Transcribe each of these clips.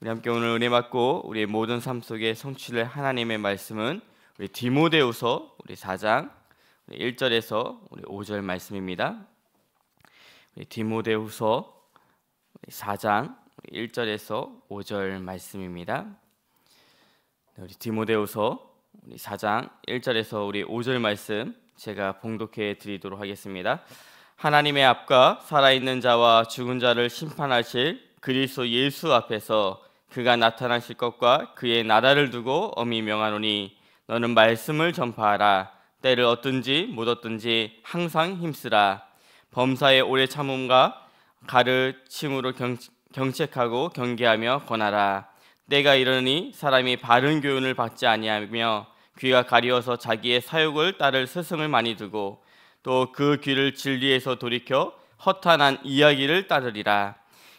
우리 함께 오늘 은혜 받고 우리의 모든 삶 속에 성취될 하나님의 말씀은 우리 디모데후서 우리 4장 우리 1절에서 우리 5절 말씀입니다. 우리 디모데후서 우리 4장 우리 1절에서 5절 말씀입니다. 네, 우리 디모데후서 우리 4장 1절에서 우리 5절 말씀 제가 봉독해 드리도록 하겠습니다. 하나님의 앞과 살아있는 자와 죽은 자를 심판하실 그리스도 예수 앞에서 그가 나타나실 것과 그의 나라를 두고 엄히 명하노니 너는 말씀을 전파하라 때를 얻든지 못 얻든지 항상 힘쓰라 범사의 오래 참음과 가르침으로 경, 책하고 경계하며 권하라 때가 이르니 사람이 바른 교훈을 받지 아니하며 귀가 가리워서 자기의 사욕을 따를 스승을 많이 두고 또 그 귀를 진리에서 돌이켜 허탄한 이야기를 따르리라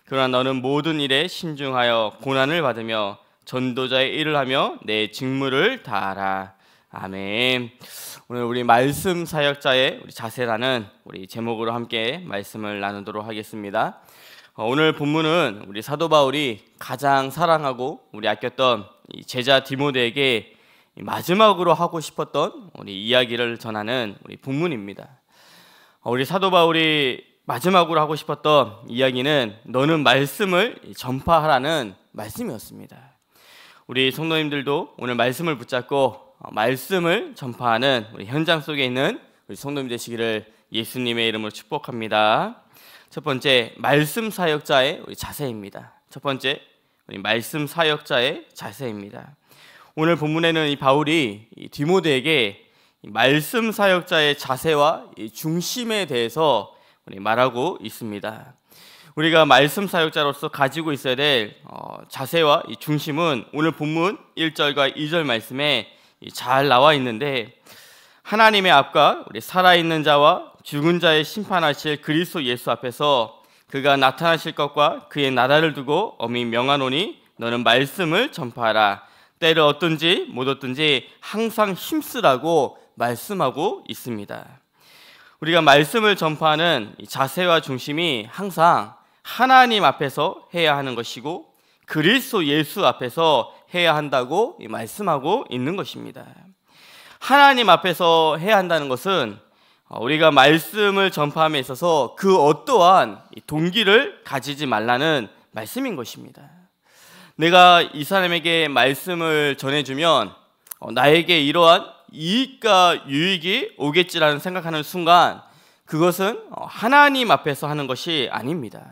그러나 너는 모든 일에 신중하여 고난을 받으며 전도자의 일을 하며 내 직무를 다하라. 아멘. 오늘 우리 말씀 사역자의 우리 자세라는 우리 제목으로 함께 말씀을 나누도록 하겠습니다. 어, 오늘 본문은 우리 사도 바울이 가장 사랑하고 우리 아꼈던 제자 디모데에게 마지막으로 하고 싶었던 우리 이야기를 전하는 우리 본문입니다. 어, 우리 사도 바울이 마지막으로 하고 싶었던 이야기는 너는 말씀을 전파하라는 말씀이었습니다. 우리 성도님들도 오늘 말씀을 붙잡고 어, 말씀을 전파하는 우리 현장 속에 있는 우리 성도님 되시기를 예수님의 이름으로 축복합니다. 첫 번째 말씀 사역자의 우리 자세입니다. 첫 번째 우리 말씀 사역자의 자세입니다. 오늘 본문에는 이 바울이 이 디모데에게 말씀 사역자의 자세와 중심에 대해서 우리 말하고 있습니다. 우리가 말씀 사역자로서 가지고 있어야 될 어, 자세와 중심은 오늘 본문 1절과 2절 말씀에 잘 나와 있는데 하나님의 앞과 우리 살아있는 자와 죽은 자의 심판하실 그리스도 예수 앞에서 그가 나타나실 것과 그의 나라를 두고 어미 명하노니 너는 말씀을 전파하라 때를 얻든지 못 얻든지 항상 힘쓰라고 말씀하고 있습니다. 우리가 말씀을 전파하는 자세와 중심이 항상 하나님 앞에서 해야 하는 것이고 그리스도 예수 앞에서 해야 한다고 말씀하고 있는 것입니다. 하나님 앞에서 해야 한다는 것은 어, 우리가 말씀을 전파함에 있어서 그 어떠한 동기를 가지지 말라는 말씀인 것입니다. 내가 이 사람에게 말씀을 전해주면 어, 나에게 이러한 이익과 유익이 오겠지라는 생각하는 순간 그것은 어, 하나님 앞에서 하는 것이 아닙니다.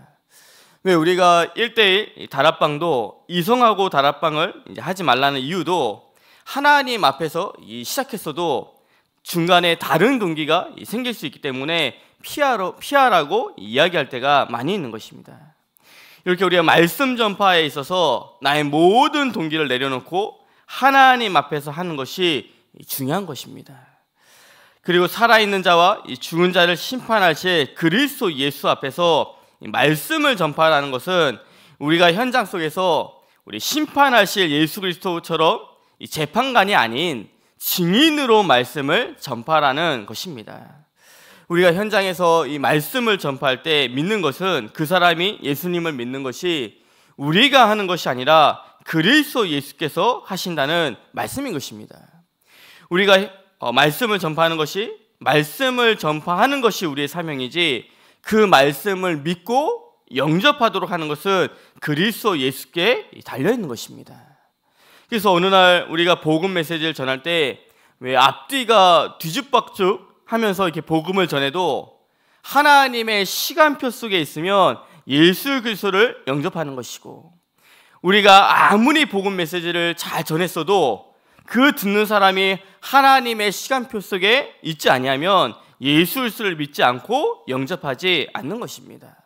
왜 우리가 1대1 다락방도 이성하고 다락방을 하지 말라는 이유도 하나님 앞에서 시작했어도 중간에 다른 동기가 생길 수 있기 때문에 피하러, 피하라고 이야기할 때가 많이 있는 것입니다. 이렇게 우리가 말씀 전파에 있어서 나의 모든 동기를 내려놓고 하나님 앞에서 하는 것이 중요한 것입니다. 그리고 살아있는 자와 죽은 자를 심판할 시 그리스도 예수 앞에서 말씀을 전파하는 것은 우리가 현장 속에서 우리 심판하실 예수 그리스도처럼 재판관이 아닌 증인으로 말씀을 전파하는 것입니다. 우리가 현장에서 이 말씀을 전파할 때 믿는 것은 그 사람이 예수님을 믿는 것이 우리가 하는 것이 아니라 그리스도 예수께서 하신다는 말씀인 것입니다. 우리가 어, 말씀을 전파하는 것이 말씀을 전파하는 것이 우리의 사명이지 그 말씀을 믿고 영접하도록 하는 것은 그리스도 예수께 달려 있는 것입니다. 그래서 어느 날 우리가 복음 메시지를 전할 때 왜 앞뒤가 뒤죽박죽 하면서 이렇게 복음을 전해도 하나님의 시간표 속에 있으면 예수 그리스도를 영접하는 것이고 우리가 아무리 복음 메시지를 잘 전했어도 그 듣는 사람이 하나님의 시간표 속에 있지 아니하면 예수 를 믿지 않고 영접하지 않는 것입니다.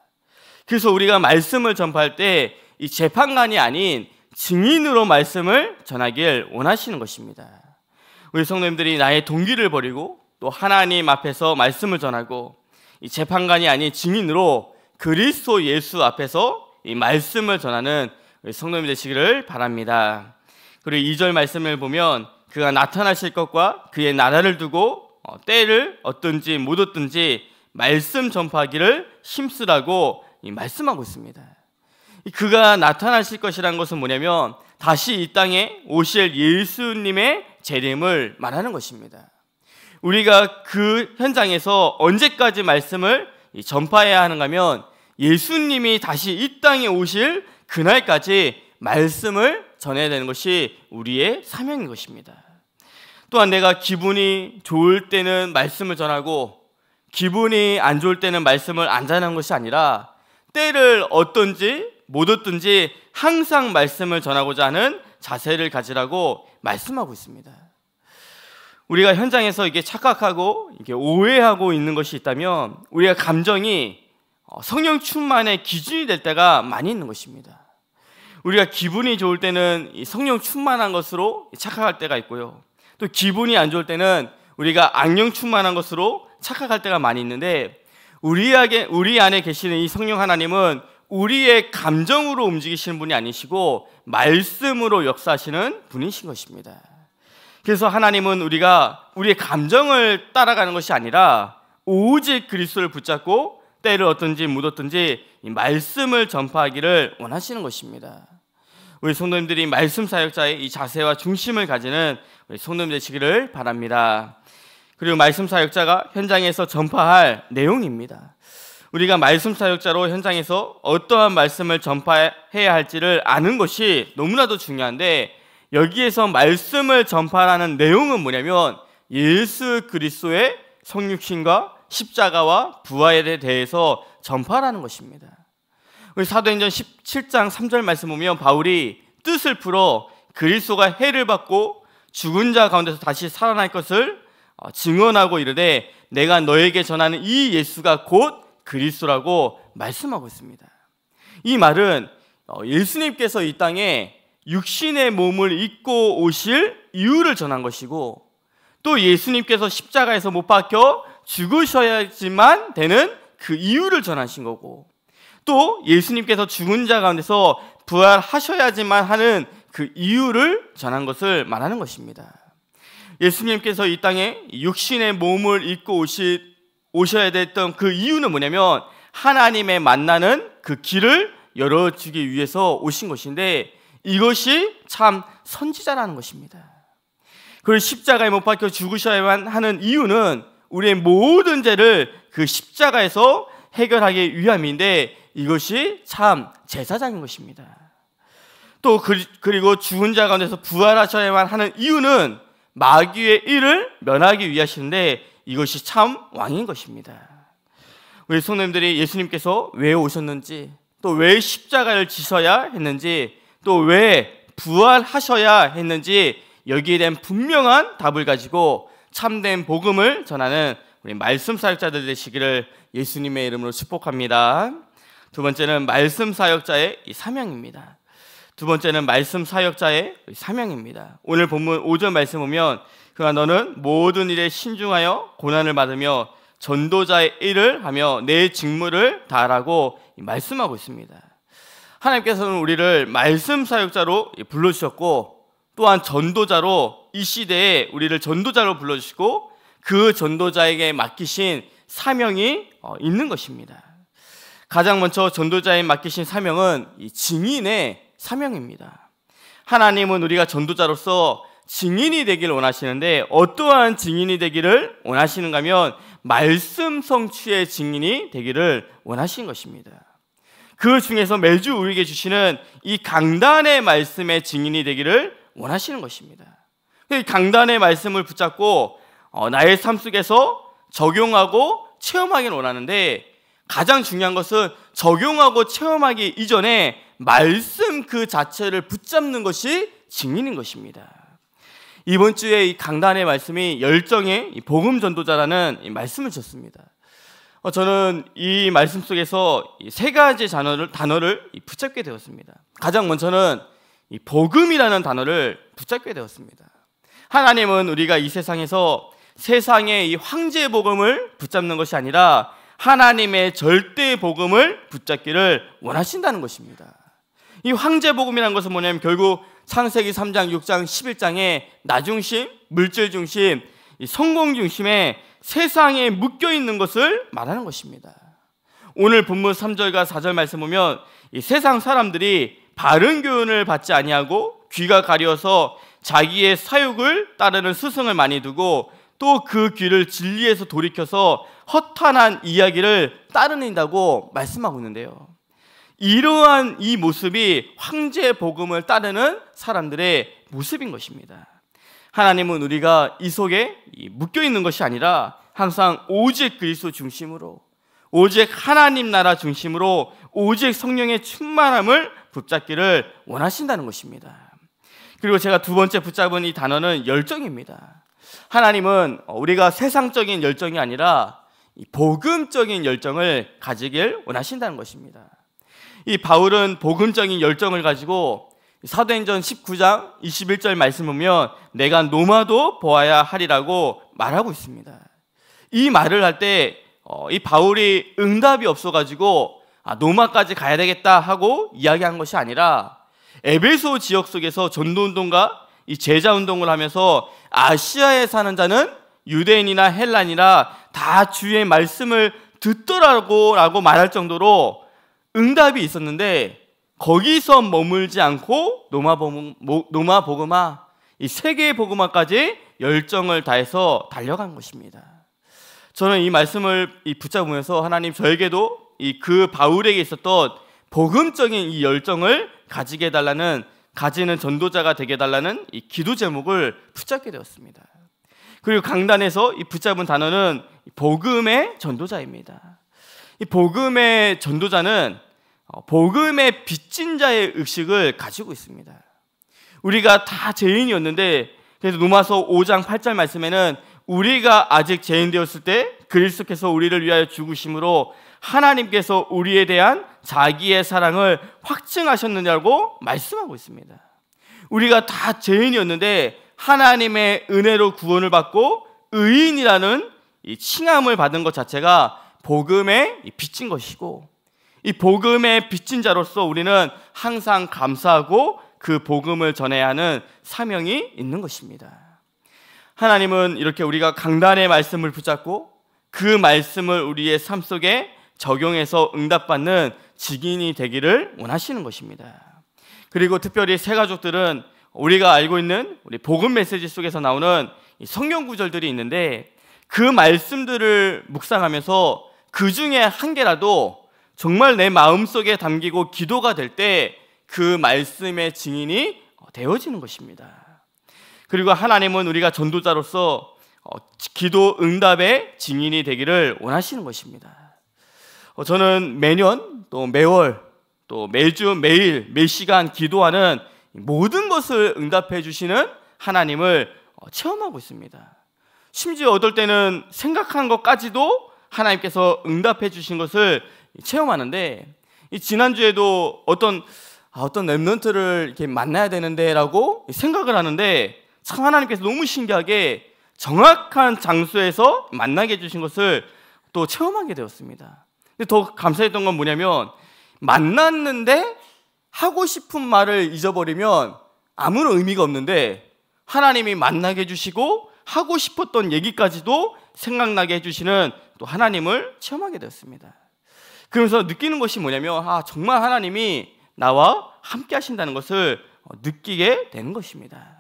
그래서 우리가 말씀을 전파할 때 이 재판관이 아닌 증인으로 말씀을 전하길 원하시는 것입니다. 우리 성도님들이 나의 동기를 버리고 또 하나님 앞에서 말씀을 전하고 이 재판관이 아닌 증인으로 그리스도 예수 앞에서 이 말씀을 전하는 성도님 되시기를 바랍니다. 그리고 2절 말씀을 보면 그가 나타나실 것과 그의 나라를 두고 어, 때를 어떤지못 얻든지 말씀 전파하기를 힘쓰라고 말씀하고 있습니다. 그가 나타나실 것이란 것은 뭐냐면 다시 이 땅에 오실 예수님의 재림을 말하는 것입니다. 우리가 그 현장에서 언제까지 말씀을 전파해야 하는가 하면 예수님이 다시 이 땅에 오실 그날까지 말씀을 전해야 되는 것이 우리의 사명인 것입니다. 또한 내가 기분이 좋을 때는 말씀을 전하고 기분이 안 좋을 때는 말씀을 안 전하는 것이 아니라 때를 어떤지 못 얻든지 항상 말씀을 전하고자 하는 자세를 가지라고 말씀하고 있습니다. 우리가 현장에서 이게 착각하고 이게 오해하고 있는 것이 있다면 우리가 감정이 어, 성령 충만의 기준이 될 때가 많이 있는 것입니다. 우리가 기분이 좋을 때는 성령 충만한 것으로 착각할 때가 있고요. 또 기분이 안 좋을 때는 우리가 악령 충만한 것으로 착각할 때가 많이 있는데 우리에게 우리 안에 계시는 이 성령 하나님은 우리의 감정으로 움직이시는 분이 아니시고 말씀으로 역사하시는 분이신 것입니다. 그래서 하나님은 우리가 우리의 감정을 따라가는 것이 아니라 오직 그리스도를 붙잡고 때를 얻든지 묻었든지 말씀을 전파하기를 원하시는 것입니다. 우리 성도님들이 말씀 사역자의 이 자세와 중심을 가지는 우리 성도님 되시기를 바랍니다. 그리고 말씀 사역자가 현장에서 전파할 내용입니다. 우리가 말씀 사역자로 현장에서 어떠한 말씀을 전파해야 할지를 아는 것이 너무나도 중요한데 여기에서 말씀을 전파하는 내용은 뭐냐면 예수 그리스도의 성육신과 십자가와 부활에 대해서 전파하는 것입니다. 우리 사도행전 17장 3절 말씀 보면 바울이 뜻을 풀어 그리스도가 해를 받고 죽은 자 가운데서 다시 살아날 것을 어, 증언하고 이르되 내가 너에게 전하는 이 예수가 곧 그리스도라고 말씀하고 있습니다. 이 말은 어, 예수님께서 이 땅에 육신의 몸을 입고 오실 이유를 전한 것이고 또 예수님께서 십자가에서 못 박혀 죽으셔야지만 되는 그 이유를 전하신 거고 또 예수님께서 죽은 자 가운데서 부활하셔야지만 하는 그 이유를 전한 것을 말하는 것입니다. 예수님께서 이 땅에 육신의 몸을 입고 오시, 오셔야 됐던 그 이유는 뭐냐면 하나님의 만나는 그 길을 열어주기 위해서 오신 것인데 이것이 참 선지자라는 것입니다. 그걸 십자가에 못 박혀 죽으셔야만 하는 이유는 우리의 모든 죄를 그 십자가에서 해결하기 위함인데 이것이 참 제사장인 것입니다. 또 그, 그리고 죽은 자 가운데서 부활하셔야만 하는 이유는 마귀의 일을 면하기 위하신데 이것이 참 왕인 것입니다. 우리 성도님들이 예수님께서 왜 오셨는지 또 왜 십자가를 지셔야 했는지 또 왜 부활하셔야 했는지 여기에 대한 분명한 답을 가지고 참된 복음을 전하는 우리 말씀 사역자들 되시기를 예수님의 이름으로 축복합니다. 두 번째는 말씀 사역자의 사명입니다. 두 번째는 말씀 사역자의 사명입니다. 오늘 본문 5절 말씀 보면 그가 너는 모든 일에 신중하여 고난을 받으며 전도자의 일을 하며 내 직무를 다하라고 말씀하고 있습니다. 하나님께서는 우리를 말씀 사역자로 불러주셨고 또한 전도자로 이 시대에 우리를 전도자로 불러주시고 그 전도자에게 맡기신 사명이 어, 있는 것입니다. 가장 먼저 전도자에 맡기신 사명은 증인의 사명입니다. 하나님은 우리가 전도자로서 증인이 되기를 원하시는데 어떠한 증인이 되기를 원하시는가 하면 말씀 성취의 증인이 되기를 원하신 것입니다. 그 중에서 매주 우리에게 주시는 이 강단의 말씀의 증인이 되기를 원하시는 것입니다. 강단의 말씀을 붙잡고 어, 나의 삶 속에서 적용하고 체험하기를 원하는데 가장 중요한 것은 적용하고 체험하기 이전에 말씀 그 자체를 붙잡는 것이 증인인 것입니다. 이번 주에 이 강단의 말씀이 열정의 복음 전도자라는 말씀을 줬습니다. 어, 저는 이 말씀 속에서 세 가지 단어를, 단어를 붙잡게 되었습니다. 가장 먼저는 복음이라는 단어를 붙잡게 되었습니다. 하나님은 우리가 이 세상에서 세상의 이 황제 복음을 붙잡는 것이 아니라 하나님의 절대 복음을 붙잡기를 원하신다는 것입니다. 이 황제 복음이라는 것은 뭐냐면 결국 창세기 3장, 6장, 11장의 나 중심, 물질 중심, 성공 중심의 세상에 묶여 있는 것을 말하는 것입니다. 오늘 본문 3절과 4절 말씀 보면 이 세상 사람들이 바른 교훈을 받지 아니하고 귀가 가려서 자기의 사욕을 따르는 스승을 많이 두고 또 그 귀를 진리에서 돌이켜서 허탄한 이야기를 따르는다고 말씀하고 있는데요. 이러한 이 모습이 황제 복음을 따르는 사람들의 모습인 것입니다. 하나님은 우리가 이 속에 묶여 있는 것이 아니라 항상 오직 그리스도 중심으로 오직 하나님 나라 중심으로 오직 성령의 충만함을 붙잡기를 원하신다는 것입니다. 그리고 제가 두 번째 붙잡은 이 단어는 열정입니다. 하나님은 우리가 세상적인 열정이 아니라 복음적인 열정을 가지길 원하신다는 것입니다. 이 바울은 복음적인 열정을 가지고 사도행전 19장 21절 말씀 보면 내가 노마도 보아야 하리라고 말하고 있습니다. 이 말을 할 때이 어, 바울이 응답이 없어가지고 아, 노마까지 가야 되겠다 하고 이야기한 것이 아니라 에베소 지역 속에서 전도 운동과 이 제자 운동을 하면서 아시아에 사는 자는 유대인이나 헬란이라 다 주의 말씀을 듣더라고라고 말할 정도로 응답이 있었는데 거기서 머물지 않고 노마보그마이 세계의 복음화까지 열정을 다해서 달려간 것입니다. 저는 이 말씀을 붙잡으면서 하나님 저에게도 이 그 바울에게 있었던 복음적인 이 열정을 가지게 해달라는 가지는 전도자가 되게 해달라는 이 기도 제목을 붙잡게 되었습니다. 그리고 강단에서 이 붙잡은 단어는 복음의 전도자입니다. 이 복음의 전도자는 어, 복음의 빚진 자의 의식을 가지고 있습니다. 우리가 다 죄인이었는데 그래서 로마서 5장 8절 말씀에는 우리가 아직 죄인되었을 때그리스께서 우리를 위하여 죽으심으로 하나님께서 우리에 대한 자기의 사랑을 확증하셨느냐고 말씀하고 있습니다. 우리가 다 죄인이었는데 하나님의 은혜로 구원을 받고 의인이라는 이 칭함을 받은 것 자체가 복음에 비친 것이고 이 복음에 비친 자로서 우리는 항상 감사하고 그 복음을 전해야 하는 사명이 있는 것입니다. 하나님은 이렇게 우리가 강단의 말씀을 붙잡고 그 말씀을 우리의 삶 속에 적용해서 응답받는 직인이 되기를 원하시는 것입니다. 그리고 특별히 새 가족들은 우리가 알고 있는 우리 복음 메시지 속에서 나오는 성경 구절들이 있는데 그 말씀들을 묵상하면서 그 중에 한 개라도 정말 내 마음 속에 담기고 기도가 될 때 그 말씀의 증인이 되어지는 것입니다. 그리고 하나님은 우리가 전도자로서 어, 기도 응답의 증인이 되기를 원하시는 것입니다. 어, 저는 매년 또 매월 또 매주 매일 매 시간 기도하는 모든 것을 응답해 주시는 하나님을 어, 체험하고 있습니다. 심지어 어떨 때는 생각한 것까지도 하나님께서 응답해 주신 것을 체험하는데 지난주에도 어떤 아, 어떤 랩런트를 이렇게 만나야 되는데라고 생각을 하는데 참 하나님께서 너무 신기하게 정확한 장소에서 만나게 해주신 것을 또 체험하게 되었습니다. 근데 더 감사했던 건 뭐냐면 만났는데 하고 싶은 말을 잊어버리면 아무런 의미가 없는데 하나님이 만나게 해주시고 하고 싶었던 얘기까지도 생각나게 해주시는 또 하나님을 체험하게 되었습니다. 그러면서 느끼는 것이 뭐냐면 아 정말 하나님이 나와 함께 하신다는 것을 느끼게 되는 것입니다.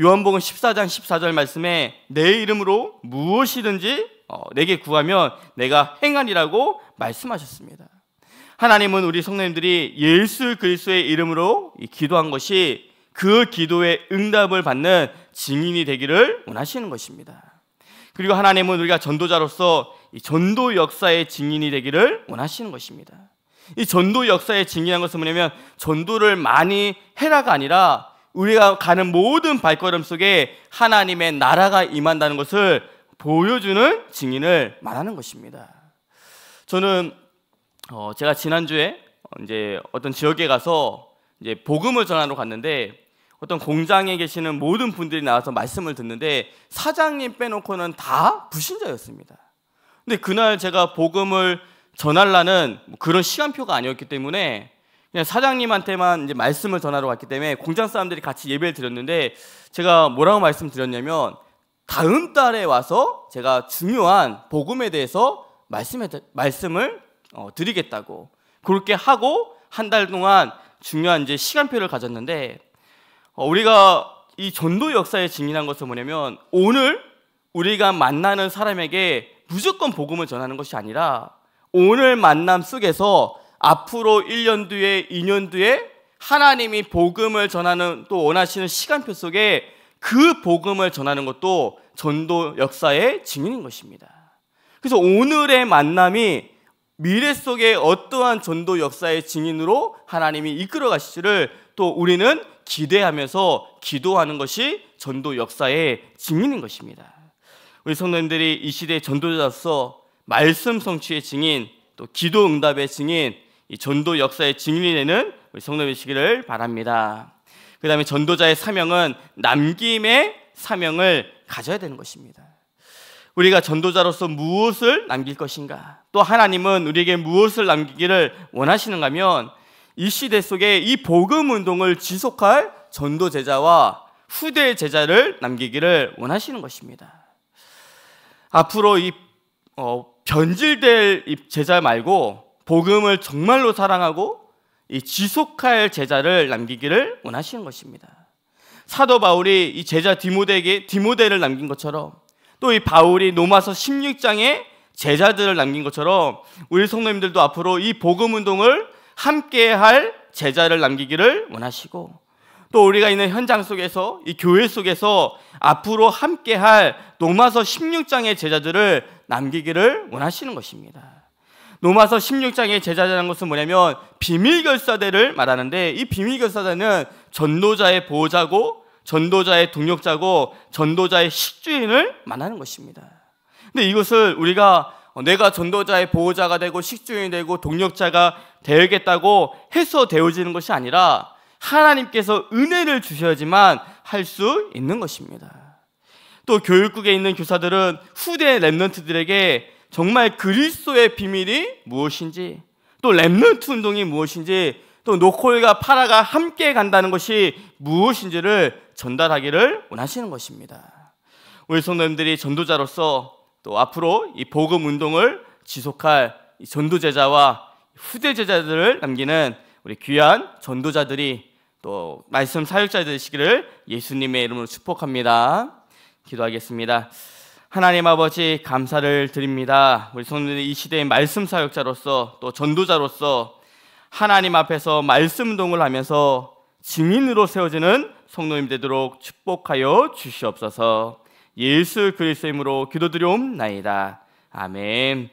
요한복음 14장 14절 말씀에 내 이름으로 무엇이든지 어, 내게 구하면 내가 행한이라고 말씀하셨습니다. 하나님은 우리 성도님들이 예수 그리스도의 이름으로 기도한 것이 그 기도의 응답을 받는 증인이 되기를 원하시는 것입니다. 그리고 하나님은 우리가 전도자로서 전도 역사의 증인이 되기를 원하시는 것입니다. 이 전도 역사의 증인한 것은 뭐냐면 전도를 많이 해라가 아니라 우리가 가는 모든 발걸음 속에 하나님의 나라가 임한다는 것을 보여주는 증인을 말하는 것입니다. 저는 어 제가 지난주에 이제 어떤 지역에 가서 이제 복음을 전하러 갔는데 어떤 공장에 계시는 모든 분들이 나와서 말씀을 듣는데 사장님 빼놓고는 다 불신자였습니다. 근데 그날 제가 복음을 전할라는 그런 시간표가 아니었기 때문에 그냥 사장님한테만 이제 말씀을 전하러 갔기 때문에 공장 사람들이 같이 예배를 드렸는데 제가 뭐라고 말씀드렸냐면 다음 달에 와서 제가 중요한 복음에 대해서 말씀에, 말씀을 어, 드리겠다고 그렇게 하고 한 달 동안 중요한 이제 시간표를 가졌는데 어, 우리가 이 전도 역사에 증인한 것은 뭐냐면 오늘 우리가 만나는 사람에게 무조건 복음을 전하는 것이 아니라 오늘 만남 속에서 앞으로 1년 뒤에 2년 뒤에 하나님이 복음을 전하는 또 원하시는 시간표 속에 그 복음을 전하는 것도 전도 역사의 증인인 것입니다. 그래서 오늘의 만남이 미래 속의 어떠한 전도 역사의 증인으로 하나님이 이끌어 가시지를 또 우리는 기대하면서 기도하는 것이 전도 역사의 증인인 것입니다. 우리 성도님들이 이 시대의 전도자로서 말씀 성취의 증인, 또 기도 응답의 증인, 이 전도 역사의 증인이 되는 우리 성도님이시기를 바랍니다. 그 다음에 전도자의 사명은 남김의 사명을 가져야 되는 것입니다. 우리가 전도자로서 무엇을 남길 것인가? 또 하나님은 우리에게 무엇을 남기기를 원하시는가 하면 이 시대 속에 이 복음 운동을 지속할 전도 제자와 후대 제자를 남기기를 원하시는 것입니다. 앞으로 이 어, 변질될 제자 말고 복음을 정말로 사랑하고 이 지속할 제자를 남기기를 원하시는 것입니다. 사도 바울이 이 제자 디모데에게 디모데를 남긴 것처럼 또 이 바울이 로마서 16장에 제자들을 남긴 것처럼 우리 성도님들도 앞으로 이 복음 운동을 함께 할 제자를 남기기를 원하시고 또 우리가 있는 현장 속에서 이 교회 속에서 앞으로 함께 할 로마서 16장의 제자들을 남기기를 원하시는 것입니다. 로마서 1 6장에 제자라는 것은 뭐냐면 비밀결사대를 말하는데 이 비밀결사대는 전도자의 보호자고 전도자의 동력자고 전도자의 식주인을 말하는 것입니다. 근데 이것을 우리가 어, 내가 전도자의 보호자가 되고 식주인이 되고 동력자가 되겠다고 해서 되어지는 것이 아니라 하나님께서 은혜를 주셔야지만 할 수 있는 것입니다. 또 교육국에 있는 교사들은 후대 랩런트들에게 정말 그리스도의 비밀이 무엇인지 또 렘넌트 운동이 무엇인지 또 노콜과 파라가 함께 간다는 것이 무엇인지를 전달하기를 원하시는 것입니다. 우리 성도님들이 전도자로서 또 앞으로 이 복음 운동을 지속할 전도 제자와 후대 제자들을 남기는 우리 귀한 전도자들이 또 말씀 사역자 되시기를 예수님의 이름으로 축복합니다. 기도하겠습니다. 하나님 아버지 감사를 드립니다. 우리 성도들이 이 시대의 말씀 사역자로서 또 전도자로서 하나님 앞에서 말씀 동을 하면서 증인으로 세워지는 성도님 되도록 축복하여 주시옵소서. 예수 그리스도 이름으로 기도드려옵나이다. 아멘.